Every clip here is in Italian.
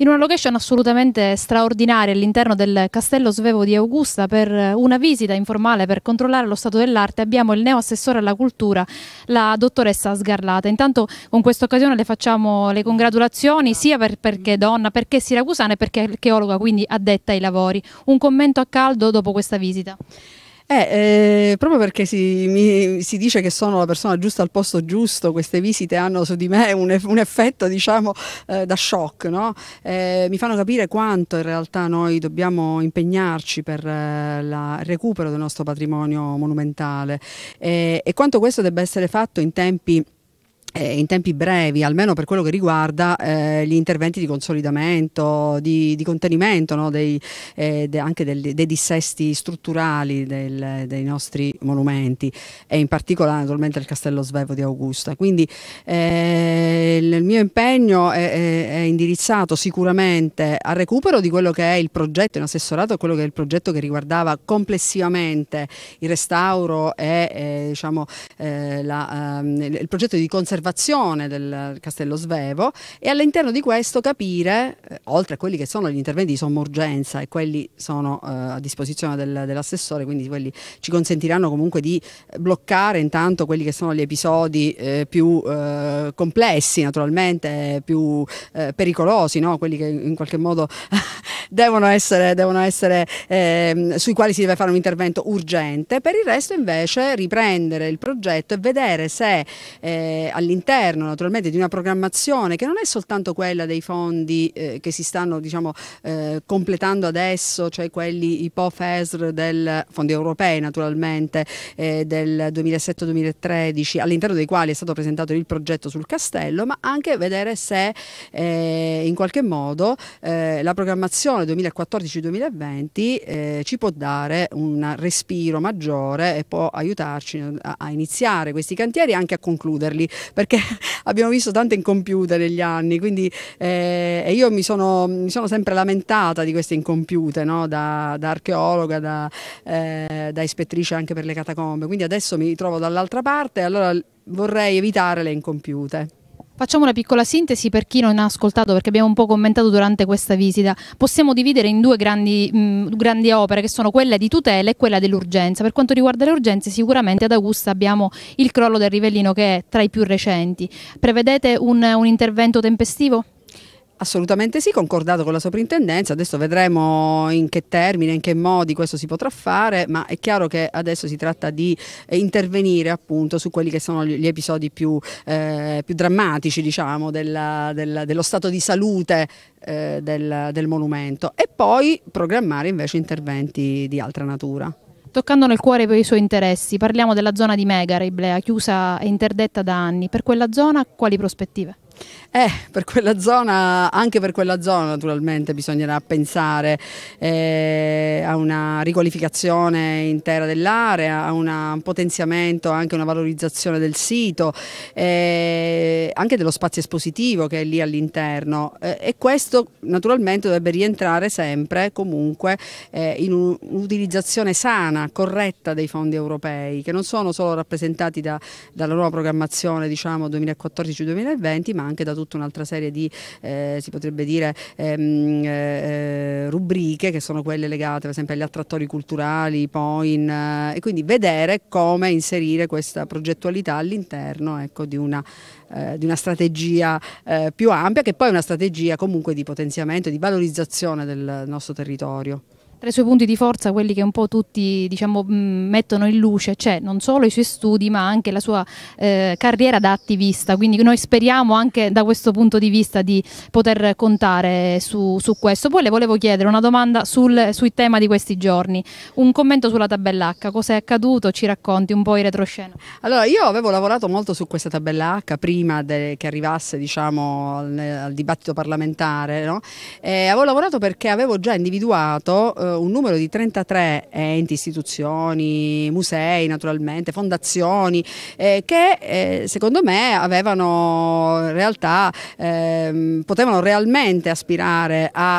in una location assolutamente straordinaria all'interno del Castello Svevo di Augusta per eh, una visita informale per controllare lo stato dell'arte abbiamo il neo assessore alla cultura, la dottoressa Sgarlata. Intanto con questa occasione le facciamo le congratulazioni sia per, perché donna, perché siracusana e perché archeologa, quindi addetta ai lavori. Un commento a caldo dopo questa visita. Eh, eh, proprio perché si, mi, si, dice che sono la persona giusta al posto giusto, queste visite hanno su di me un, un effetto diciamo eh, da shock, no? Eh, mi fanno capire quanto in realtà noi dobbiamo impegnarci per eh, il recupero del nostro patrimonio monumentale eh, e quanto questo debba essere fatto in tempi eh, in tempi brevi, almeno per quello che riguarda eh, gli interventi di consolidamento, di, di contenimento no? dei, eh, de, anche del, dei dissesti strutturali del, dei nostri monumenti e in particolare naturalmente il Castello Svevo di Augusta. Quindi eh, il mio impegno è, è, è, indirizzato sicuramente al recupero di quello che è il progetto in assessorato, quello che è il progetto che riguardava complessivamente il restauro e eh, diciamo, eh, la, ehm, il progetto di conservazione conservazione del castello svevo e all'interno di questo capire, eh, oltre a quelli che sono gli interventi di somma e quelli sono eh, a disposizione del, dell'assessore, quindi quelli ci consentiranno comunque di bloccare intanto quelli che sono gli episodi eh, più eh, complessi naturalmente, più eh, pericolosi, no? quelli che in qualche modo devono essere, devono essere ehm, sui quali si deve fare un intervento urgente, per il resto invece riprendere il progetto e vedere se eh, all'interno naturalmente di una programmazione che non è soltanto quella dei fondi eh, che si stanno diciamo, eh, completando adesso, cioè quelli IPO-FESR del fondi europei naturalmente eh, del 2007-2013 all'interno dei quali è stato presentato il progetto sul castello, ma anche vedere se eh, in qualche modo eh, la programmazione 2014-2020 eh, ci può dare un respiro maggiore e può aiutarci a, a iniziare questi cantieri e anche a concluderli perché abbiamo visto tante incompiute negli anni, quindi eh, io mi sono, mi sono, sempre lamentata di queste incompiute no? da, da, archeologa, da, eh, da ispettrice anche per le catacombe, quindi adesso mi trovo dall'altra parte e allora vorrei evitare le incompiute. Facciamo una piccola sintesi per chi non ha ascoltato, perché abbiamo un po' commentato durante questa visita. Possiamo dividere in due grandi, mh, mm, grandi opere, che sono quella di tutela e quella dell'urgenza. Per quanto riguarda le urgenze, sicuramente ad Augusta abbiamo il crollo del Rivellino, che è tra i più recenti. Prevedete un, un intervento tempestivo? Assolutamente sì, concordato con la soprintendenza, adesso vedremo in che termine, in che modi questo si potrà fare, ma è chiaro che adesso si tratta di eh, intervenire appunto su quelli che sono gli episodi più, eh, più drammatici diciamo, della, della, dello stato di salute eh, del, del monumento e poi programmare invece interventi di altra natura. Toccando nel cuore i suoi interessi, parliamo della zona di Megara, Iblea, chiusa e interdetta da anni. Per quella zona quali prospettive? Eh, per quella zona, anche per quella zona naturalmente bisognerà pensare eh, a una riqualificazione intera dell'area, a una, un potenziamento, anche una valorizzazione del sito, eh, anche dello spazio espositivo che è lì all'interno eh, e questo naturalmente dovrebbe rientrare sempre comunque eh, in un'utilizzazione sana, corretta dei fondi europei che non sono solo rappresentati da, dalla nuova programmazione diciamo 2014-2020 ma anche da tutta un'altra serie di, eh, si potrebbe dire, ehm, eh, eh rubriche che sono quelle legate per esempio agli attrattori culturali, Poin, eh, e quindi vedere come inserire questa progettualità all'interno ecco, di una eh, di una strategia eh, più ampia che poi è una strategia comunque di potenziamento e di valorizzazione del nostro territorio. Tra i suoi punti di forza, quelli che un po' tutti diciamo, mm, mettono in luce, c'è cioè non solo i suoi studi ma anche la sua eh, carriera da attivista, quindi noi speriamo anche da questo punto di vista di poter contare su, su questo. Poi le volevo chiedere una domanda sul, sul tema di questi giorni, un commento sulla tabella H, cosa è accaduto, ci racconti un po' i retroscena. Allora io avevo lavorato molto su questa tabella H prima che arrivasse diciamo, al, al, dibattito parlamentare, no? Eh, avevo lavorato perché avevo già individuato... Eh, eh, un numero di 33 enti, istituzioni, musei naturalmente, fondazioni, eh, che eh, secondo me avevano in realtà, ehm, potevano realmente aspirare a, a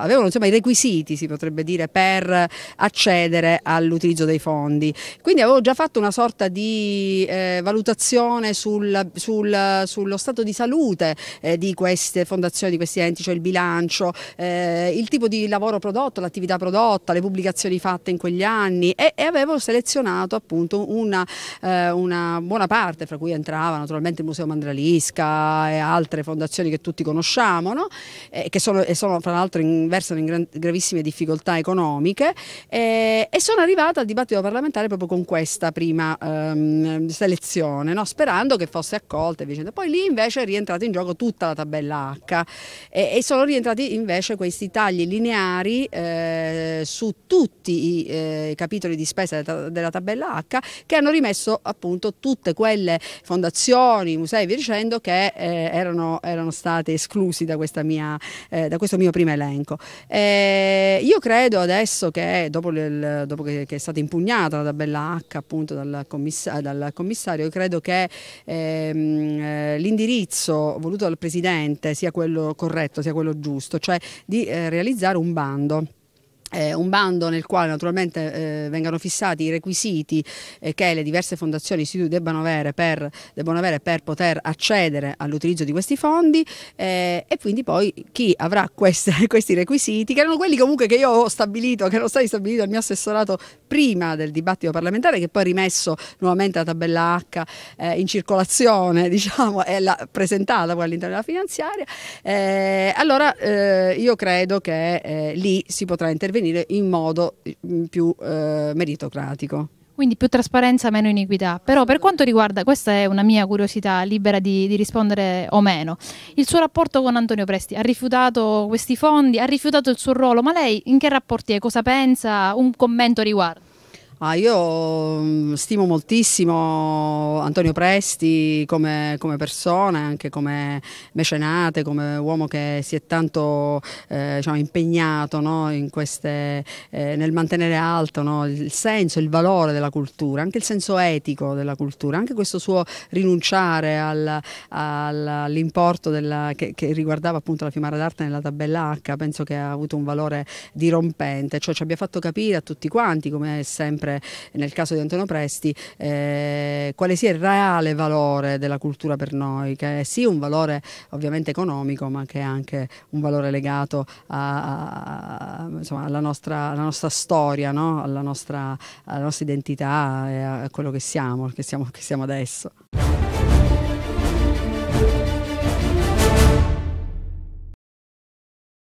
eh, avevano insomma, i requisiti si potrebbe dire per accedere all'utilizzo dei fondi. Quindi avevo già fatto una sorta di eh, valutazione sul, sul, sullo stato di salute eh, di queste fondazioni, di questi enti, cioè il bilancio, il tipo di lavoro prodotto, l'attività prodotta prodotta, le pubblicazioni fatte in quegli anni e, e avevo selezionato appunto una, eh, una, buona parte, fra cui entrava naturalmente il Museo Mandralisca e altre fondazioni che tutti conosciamo, no? eh, che sono, sono, fra l'altro in, versano in gran, gravissime difficoltà economiche eh, e sono arrivata al dibattito parlamentare proprio con questa prima ehm, selezione, no? sperando che fosse accolta e vicenda. Poi lì invece è rientrata in gioco tutta la tabella H e, e sono rientrati invece questi tagli lineari eh, eh, su tutti i, eh, capitoli di spesa della tabella H che hanno rimesso appunto tutte quelle fondazioni, musei e via dicendo che eh, erano, erano, state esclusi da, mia, eh, da questo mio primo elenco. Eh, io credo adesso che dopo, il, dopo che, che, è stata impugnata la tabella H appunto dal, commissa, dal commissario, credo che ehm, l'indirizzo voluto dal Presidente sia quello corretto, sia quello giusto, cioè di eh, realizzare un bando eh, un bando nel quale naturalmente eh, vengano fissati i requisiti eh, che le diverse fondazioni e istituti debbano avere per, debbano avere per poter accedere all'utilizzo di questi fondi eh, e quindi poi chi avrà queste, questi requisiti, che erano quelli comunque che io ho stabilito, che erano stati stabiliti dal mio assessorato prima del dibattito parlamentare, che poi ha rimesso nuovamente la tabella H eh, in circolazione, diciamo, e la, presentata poi all'interno della finanziaria, eh, allora io credo che lì si potrà intervenire avvenire in modo mm, più eh, meritocratico. Quindi più trasparenza, meno iniquità. Però per quanto riguarda, questa è una mia curiosità libera di, di, rispondere o meno, il suo rapporto con Antonio Presti, ha rifiutato questi fondi, ha rifiutato il suo ruolo, ma lei in che rapporti è, cosa pensa, un commento riguardo? Ah, io mm, stimo moltissimo Antonio Presti come, come, persona, anche come mecenate, come uomo che si è tanto eh, diciamo, impegnato no, queste, eh, nel mantenere alto no, il senso, il valore della cultura, anche il senso etico della cultura, anche questo suo rinunciare al, al, all'importo della, che, che, riguardava appunto la Fiumara d'Arte nella tabella H, penso che ha avuto un valore dirompente, cioè ci abbia fatto capire a tutti quanti come è sempre sempre nel caso di Antonio Presti, eh, quale sia il reale valore della cultura per noi, che è sì un valore ovviamente economico, ma che è anche un valore legato a, a, insomma, alla, nostra, alla, nostra, storia, no? alla, nostra, alla, nostra, identità e a quello che siamo, che siamo, che siamo adesso.